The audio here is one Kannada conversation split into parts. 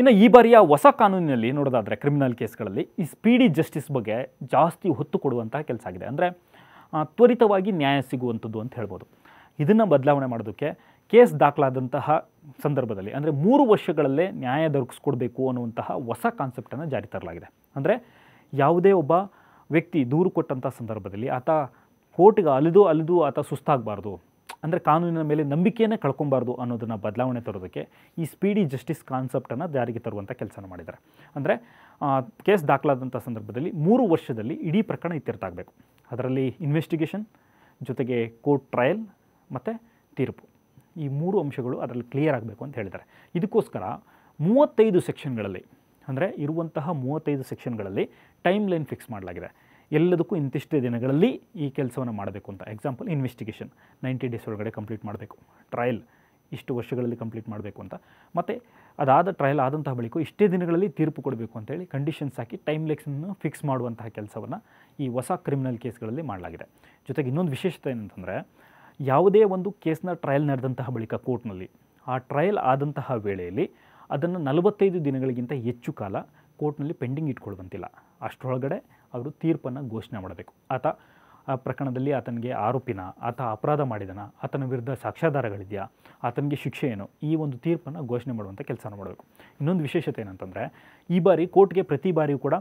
ಇನ್ನು ಈ ಬಾರಿಯ ಹೊಸ ಕಾನೂನಿನಲ್ಲಿ ನೋಡೋದಾದರೆ ಕ್ರಿಮಿನಲ್ ಕೇಸ್ಗಳಲ್ಲಿ ಈ ಸ್ಪೀಡಿ ಜಸ್ಟಿಸ್ ಬಗ್ಗೆ ಜಾಸ್ತಿ ಹೊತ್ತು ಕೊಡುವಂತಹ ಕೆಲಸ ಆಗಿದೆ ಅಂದರೆ ತ್ವರಿತವಾಗಿ ನ್ಯಾಯ ಸಿಗುವಂಥದ್ದು ಅಂತ ಹೇಳ್ಬೋದು ಇದನ್ನು ಬದಲಾವಣೆ ಮಾಡೋದಕ್ಕೆ ಕೇಸ್ ದಾಖಲಾದಂತಹ ಸಂದರ್ಭದಲ್ಲಿ ಅಂದರೆ ಮೂರು ವರ್ಷಗಳಲ್ಲೇ ನ್ಯಾಯ ದೊರಕಿಸ್ಕೊಡ್ಬೇಕು ಅನ್ನುವಂತಹ ಹೊಸ ಕಾನ್ಸೆಪ್ಟನ್ನು ಜಾರಿ ತರಲಾಗಿದೆ ಅಂದರೆ ಯಾವುದೇ ಒಬ್ಬ ವ್ಯಕ್ತಿ ದೂರು ಕೊಟ್ಟಂಥ ಸಂದರ್ಭದಲ್ಲಿ ಆತ ಕೋರ್ಟ್ಗೆ ಅಲಿದು ಅಲಿದು ಆತ ಸುಸ್ತಾಗಬಾರ್ದು ಅಂದರೆ ಕಾನೂನಿನ ಮೇಲೆ ನಂಬಿಕೆಯೇ ಕಳ್ಕೊಬಾರ್ದು ಅನ್ನೋದನ್ನು ಬದಲಾವಣೆ ತರೋದಕ್ಕೆ ಈ ಸ್ಪೀಡಿ ಜಸ್ಟಿಸ್ ಕಾನ್ಸೆಪ್ಟನ್ನು ಜಾರಿಗೆ ತರುವಂಥ ಕೆಲಸನ ಮಾಡಿದ್ದಾರೆ ಅಂದರೆ ಕೇಸ್ ದಾಖಲಾದಂಥ ಸಂದರ್ಭದಲ್ಲಿ ಮೂರು ವರ್ಷದಲ್ಲಿ ಇಡೀ ಪ್ರಕರಣ ಆಗಬೇಕು ಅದರಲ್ಲಿ ಇನ್ವೆಸ್ಟಿಗೇಷನ್ ಜೊತೆಗೆ ಕೋರ್ಟ್ ಟ್ರಯಲ್ ಮತ್ತು ತೀರ್ಪು ಈ ಮೂರು ಅಂಶಗಳು ಅದರಲ್ಲಿ ಕ್ಲಿಯರ್ ಆಗಬೇಕು ಅಂತ ಹೇಳಿದ್ದಾರೆ ಇದಕ್ಕೋಸ್ಕರ ಮೂವತ್ತೈದು ಸೆಕ್ಷನ್ಗಳಲ್ಲಿ ಅಂದರೆ ಇರುವಂತಹ ಮೂವತ್ತೈದು ಸೆಕ್ಷನ್ಗಳಲ್ಲಿ ಟೈಮ್ ಲೈನ್ ಫಿಕ್ಸ್ ಮಾಡಲಾಗಿದೆ ಎಲ್ಲದಕ್ಕೂ ಇಂತಿಷ್ಟೇ ದಿನಗಳಲ್ಲಿ ಈ ಕೆಲಸವನ್ನು ಮಾಡಬೇಕು ಅಂತ ಎಕ್ಸಾಂಪಲ್ ಇನ್ವೆಸ್ಟಿಗೇಷನ್ ನೈಂಟಿ ಡೇಸ್ ಒಳಗಡೆ ಕಂಪ್ಲೀಟ್ ಮಾಡಬೇಕು ಟ್ರಯಲ್ ಇಷ್ಟು ವರ್ಷಗಳಲ್ಲಿ ಕಂಪ್ಲೀಟ್ ಮಾಡಬೇಕು ಅಂತ ಮತ್ತು ಅದಾದ ಟ್ರಯಲ್ ಆದಂತಹ ಬಳಿಕ ಇಷ್ಟೇ ದಿನಗಳಲ್ಲಿ ತೀರ್ಪು ಕೊಡಬೇಕು ಅಂತೇಳಿ ಕಂಡೀಷನ್ಸ್ ಹಾಕಿ ಟೈಮ್ ಲೆಕ್ಸನ್ನು ಫಿಕ್ಸ್ ಮಾಡುವಂತಹ ಕೆಲಸವನ್ನು ಈ ಹೊಸ ಕ್ರಿಮಿನಲ್ ಕೇಸ್ಗಳಲ್ಲಿ ಮಾಡಲಾಗಿದೆ ಜೊತೆಗೆ ಇನ್ನೊಂದು ವಿಶೇಷತೆ ಏನಂತಂದರೆ ಯಾವುದೇ ಒಂದು ಕೇಸ್ನ ಟ್ರಯಲ್ ನಡೆದಂತಹ ಬಳಿಕ ಕೋರ್ಟ್ನಲ್ಲಿ ಆ ಟ್ರಯಲ್ ಆದಂತಹ ವೇಳೆಯಲ್ಲಿ ಅದನ್ನು ನಲವತ್ತೈದು ದಿನಗಳಿಗಿಂತ ಹೆಚ್ಚು ಕಾಲ ಕೋರ್ಟ್ನಲ್ಲಿ ಪೆಂಡಿಂಗ್ ಇಟ್ಕೊಳ್ಳುವಂತಿಲ್ಲ ಅಷ್ಟರೊಳಗಡೆ ಅವರು ತೀರ್ಪನ್ನು ಘೋಷಣೆ ಮಾಡಬೇಕು ಆತ ಆ ಪ್ರಕರಣದಲ್ಲಿ ಆತನಿಗೆ ಆರೋಪಿನ ಆತ ಅಪರಾಧ ಮಾಡಿದನ ಆತನ ವಿರುದ್ಧ ಸಾಕ್ಷ್ಯಾಧಾರಗಳಿದೆಯಾ ಆತನಿಗೆ ಶಿಕ್ಷೆ ಏನು ಈ ಒಂದು ತೀರ್ಪನ್ನು ಘೋಷಣೆ ಮಾಡುವಂಥ ಕೆಲಸನ ಮಾಡಬೇಕು ಇನ್ನೊಂದು ವಿಶೇಷತೆ ಏನಂತಂದರೆ ಈ ಬಾರಿ ಕೋರ್ಟ್ಗೆ ಪ್ರತಿ ಬಾರಿಯೂ ಕೂಡ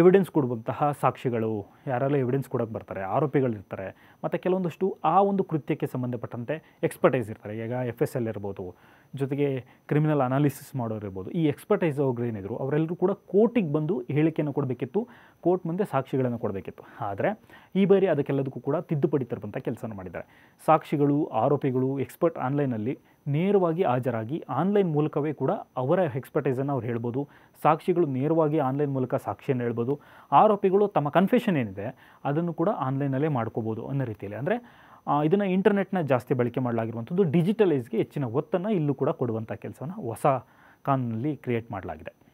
ಎವಿಡೆನ್ಸ್ ಕೊಡುವಂತಹ ಸಾಕ್ಷಿಗಳು ಯಾರೆಲ್ಲ ಎವಿಡೆನ್ಸ್ ಕೊಡೋಕ್ಕೆ ಬರ್ತಾರೆ ಆರೋಪಿಗಳಿರ್ತಾರೆ ಮತ್ತು ಕೆಲವೊಂದಷ್ಟು ಆ ಒಂದು ಕೃತ್ಯಕ್ಕೆ ಸಂಬಂಧಪಟ್ಟಂತೆ ಎಕ್ಸ್ಪರ್ಟೈಸ್ ಇರ್ತಾರೆ ಈಗ ಎಫ್ ಎಸ್ ಎಲ್ ಇರ್ಬೋದು ಜೊತೆಗೆ ಕ್ರಿಮಿನಲ್ ಅನಾಲಿಸಿಸ್ ಮಾಡೋರಿರ್ಬೋದು ಈ ಎಕ್ಸ್ಪರ್ಟೈಸ್ ಅವ್ರೇನಿದ್ರು ಏನಿದ್ರು ಅವರೆಲ್ಲರೂ ಕೂಡ ಕೋರ್ಟಿಗೆ ಬಂದು ಹೇಳಿಕೆಯನ್ನು ಕೊಡಬೇಕಿತ್ತು ಕೋರ್ಟ್ ಮುಂದೆ ಸಾಕ್ಷಿಗಳನ್ನು ಕೊಡಬೇಕಿತ್ತು ಆದರೆ ಈ ಬಾರಿ ಅದಕ್ಕೆಲ್ಲದಕ್ಕೂ ಕೂಡ ತಿದ್ದುಪಡಿ ತರುವಂಥ ಕೆಲಸವನ್ನು ಮಾಡಿದ್ದಾರೆ ಸಾಕ್ಷಿಗಳು ಆರೋಪಿಗಳು ಎಕ್ಸ್ಪರ್ಟ್ ಆನ್ಲೈನಲ್ಲಿ ನೇರವಾಗಿ ಹಾಜರಾಗಿ ಆನ್ಲೈನ್ ಮೂಲಕವೇ ಕೂಡ ಅವರ ಎಕ್ಸ್ಪರ್ಟೈಸನ್ನು ಅವ್ರು ಹೇಳ್ಬೋದು ಸಾಕ್ಷಿಗಳು ನೇರವಾಗಿ ಆನ್ಲೈನ್ ಮೂಲಕ ಸಾಕ್ಷಿಯನ್ನು ಹೇಳ್ಬೋದು ಆರೋಪಿಗಳು ತಮ್ಮ ಕನ್ಫೆಷನ್ ಏನಿದೆ ಅದನ್ನು ಕೂಡ ಆನ್ಲೈನಲ್ಲೇ ಮಾಡ್ಕೋಬೋದು ಅನ್ನೋ ರೀತಿಯಲ್ಲಿ ಅಂದರೆ ಇದನ್ನು ಇಂಟರ್ನೆಟ್ನ ಜಾಸ್ತಿ ಬಳಕೆ ಮಾಡಲಾಗಿರುವಂಥದ್ದು ಡಿಜಿಟಲೈಸ್ಗೆ ಹೆಚ್ಚಿನ ಒತ್ತನ್ನು ಇಲ್ಲೂ ಕೂಡ ಕೊಡುವಂಥ ಕೆಲಸವನ್ನು ಹೊಸ ಕಾನೂನಲ್ಲಿ ಕ್ರಿಯೇಟ್ ಮಾಡಲಾಗಿದೆ